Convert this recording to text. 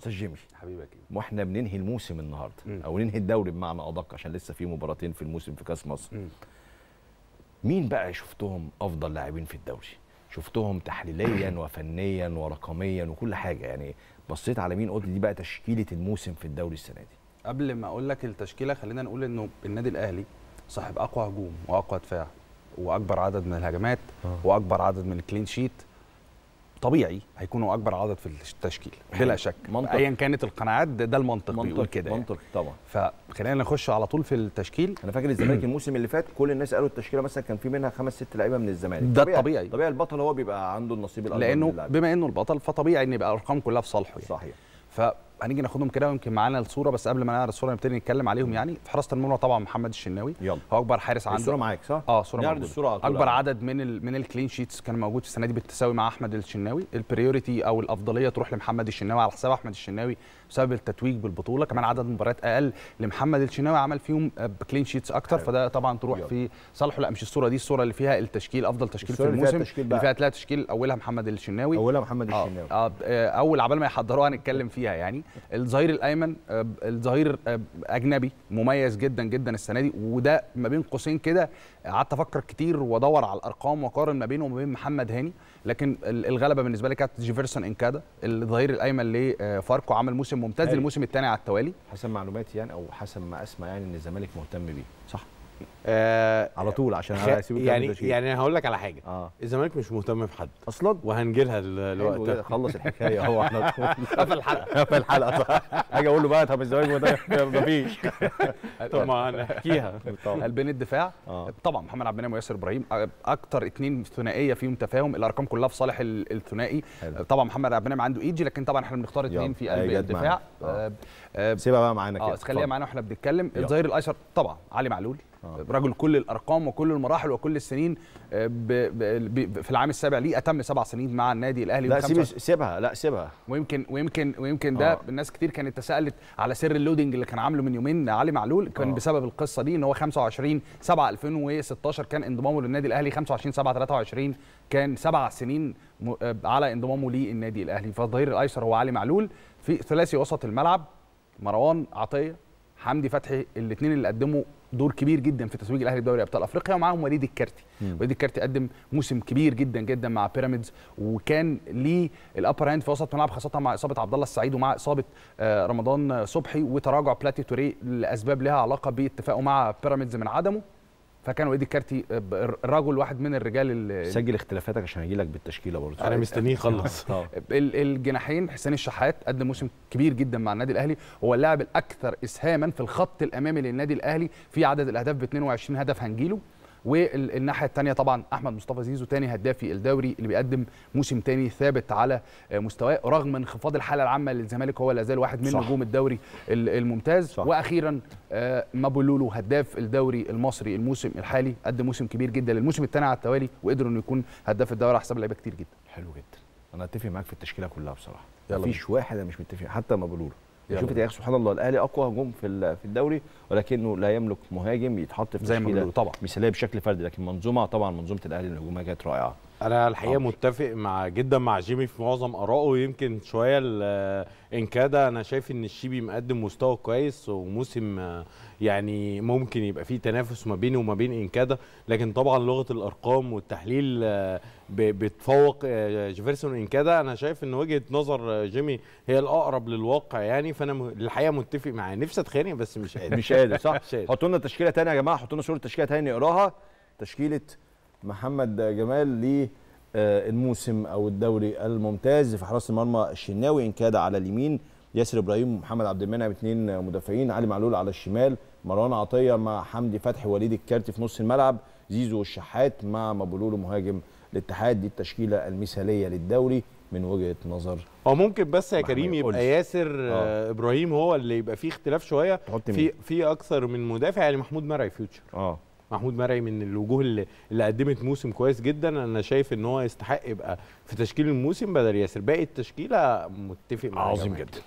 استاذ جيمي حبيبك واحنا بننهي الموسم النهارده م. او ننهي الدوري بمعنى ادق عشان لسه في مباراتين في الموسم في كاس مصر م. مين بقى شفتهم افضل لاعبين في الدوري شفتهم تحليليا وفنيا ورقميا وكل حاجه يعني بصيت على مين قلت دي بقى تشكيله الموسم في الدوري السنه دي قبل ما اقول لك التشكيله خلينا نقول انه النادي الاهلي صاحب اقوى هجوم واقوى دفاع واكبر عدد من الهجمات آه. واكبر عدد من الكلين شيت طبيعي هيكونوا اكبر عدد في التشكيل بلا شك ايا كانت القناعات ده, المنطق منطق. بيقول كده يعني. منطق يعني. طبعا فخلينا نخش على طول في التشكيل انا فاكر الزمالك الموسم اللي فات كل الناس قالوا التشكيله مثلا كان في منها خمس ست لعيبه من الزمالك ده طبيعي طبيعي, طبيعي البطل هو بيبقى عنده النصيب الاكبر لانه بما انه البطل فطبيعي ان يبقى الارقام كلها في صالحه يعني. صحيح هنيجي ناخدهم كده ويمكن معانا الصوره بس قبل ما نعرض الصوره نبتدي نتكلم عليهم يعني في حراسه المرمى طبعا محمد الشناوي يلا. هو اكبر حارس عنده الصوره معاك صح؟ اه صوره نعرض الصوره اكبر عدد من ال من الكلين شيتس كان موجود في السنه دي بالتساوي مع احمد الشناوي البريوريتي او الافضليه تروح لمحمد الشناوي على حساب احمد الشناوي بسبب التتويج بالبطوله كمان عدد مباريات اقل لمحمد الشناوي عمل فيهم كلين آه، شيتس اكتر حلو. فده طبعا تروح يلا. في صالحه لا مش الصوره دي الصوره اللي فيها التشكيل افضل تشكيل في الموسم اللي فيها ثلاث تشكيل اولها محمد الشناوي اولها محمد الشناوي آه، آه، اول عبال ما يحضروها هنتكلم فيها يعني الظهير الايمن آه، الظهير آه، اجنبي مميز جدا جدا السنه دي وده ما بين قوسين كده قعدت افكر كتير وادور على الارقام واقارن ما بينه وما بين محمد هاني لكن الغلبه بالنسبه لي كانت جيفرسون انكادا الظهير الايمن لفاركو آه، عمل موسم ممتاز الموسم الثاني على التوالي حسب معلوماتي يعني او حسب ما اسمع يعني ان الزمالك مهتم بيه صح آه على طول عشان خ... يعني يعني انا هقول لك على حاجه آه. الزمالك مش مهتم بحد اصلا وهنجيلها الوقت خلص الحكايه هو احنا قفل الحلقه قفل الحلقه صح اجي اقول له بقى طب الزمالك مفيش طب ما هنحكيها قلبين الدفاع آه. طبعا محمد عبد المنعم وياسر ابراهيم اكتر اثنين ثنائيه فيهم تفاهم الارقام كلها في صالح الثنائي طبعا محمد عبد المنعم عنده ايجي لكن طبعا احنا بنختار اثنين في قلب الدفاع آه. آه، آه، سيبها بقى معانا كده خليها معانا واحنا بنتكلم الظهير الايسر طبعا علي معلول آه. رجل كل الارقام وكل المراحل وكل السنين آه، في العام السابع ليه اتم سبع سنين مع النادي الاهلي لا سيبها لا سيبها ويمكن ويمكن ويمكن ده آه. الناس كتير كانت تساءلت على سر اللودنج اللي كان عامله من يومين علي معلول كان آه. بسبب القصه دي ان هو 25 7 2016 كان انضمامه للنادي الاهلي 25 7 23 كان سبع سنين آه، على انضمامه للنادي الاهلي فالظهير الايسر هو علي معلول في ثلاثي وسط الملعب مروان عطيه حمدي فتحي الاثنين اللي قدموا دور كبير جدا في تتويج الاهلي بدوري ابطال افريقيا ومعاهم وليد الكارتي مم. وليد الكارتي قدم موسم كبير جدا جدا مع بيراميدز وكان ليه الابر هاند في وسط الملعب خاصه مع اصابه عبد الله السعيد ومع اصابه آه، رمضان صبحي وتراجع بلاتي توري لاسباب لها علاقه باتفاقه مع بيراميدز من عدمه فكان وادي الكارتي آه، رجل واحد من الرجال اللي سجل اختلافاتك عشان اجي لك بالتشكيله برضه انا مستنيه يخلص آه. الجناحين حسين الشحات قدم موسم كبير جدا مع النادي الاهلي هو اللاعب الاكثر اسهاما في الخط الامامي للنادي الاهلي في عدد الاهداف ب 22 هدف هنجيله والناحيه الثانيه طبعا احمد مصطفى زيزو ثاني هدافي الدوري اللي بيقدم موسم ثاني ثابت على آه، مستواه رغم انخفاض الحاله العامه للزمالك هو لا زال واحد من نجوم الدوري الممتاز صح. واخيرا آه، مابولولو هداف الدوري المصري الموسم الحالي قدم موسم كبير جدا للموسم الثاني على التوالي وقدر انه يكون هداف الدوري على حساب لعيبه كتير جدا حلو جدا انا اتفق معاك في التشكيله كلها بصراحه مفيش واحد انا مش متفق حتى مابولولو شوف يا اخي سبحان الله الاهلي اقوى هجوم في في الدوري ولكنه لا يملك مهاجم يتحط في زي ما طبعا مثاليه بشكل فردي لكن منظومه طبعا منظومه الاهلي الهجوميه كانت رائعه انا الحقيقه عمر. متفق مع جدا مع جيمي في معظم ارائه يمكن شويه آه، ان انا شايف ان الشيبي مقدم مستوى كويس وموسم آه، يعني ممكن يبقى فيه تنافس ما بينه وما بين ان لكن طبعا لغه الارقام والتحليل آه، بتفوق جيفرسون ان انا شايف ان وجهه نظر جيمي هي الاقرب للواقع يعني فانا الحقيقه متفق معاه نفسي اتخانق بس مش قادر مش قادر صح حطوا لنا تشكيله ثانيه يا جماعه حطوا لنا صوره تشكيله ثانيه نقراها تشكيله محمد جمال للموسم آه، او الدوري الممتاز في حراسه المرمى الشناوي ان كاد على اليمين ياسر ابراهيم ومحمد عبد المنعم اثنين مدافعين علي معلول على الشمال مروان عطيه مع حمدي فتحي وليد الكارتي في نص الملعب زيزو والشحات مع مابولولو مهاجم الاتحاد دي التشكيله المثاليه للدوري من وجهه نظر او ممكن بس يا كريم يبقى قولش. ياسر آه. آه. ابراهيم هو اللي يبقى فيه اختلاف شويه في في اكثر من مدافع يعني محمود مرعي فيوتشر اه محمود مرعي من الوجوه اللي, قدمت موسم كويس جدا انا شايف ان هو يستحق يبقى في تشكيل الموسم بدل ياسر باقي التشكيله متفق معاك عظيم جدا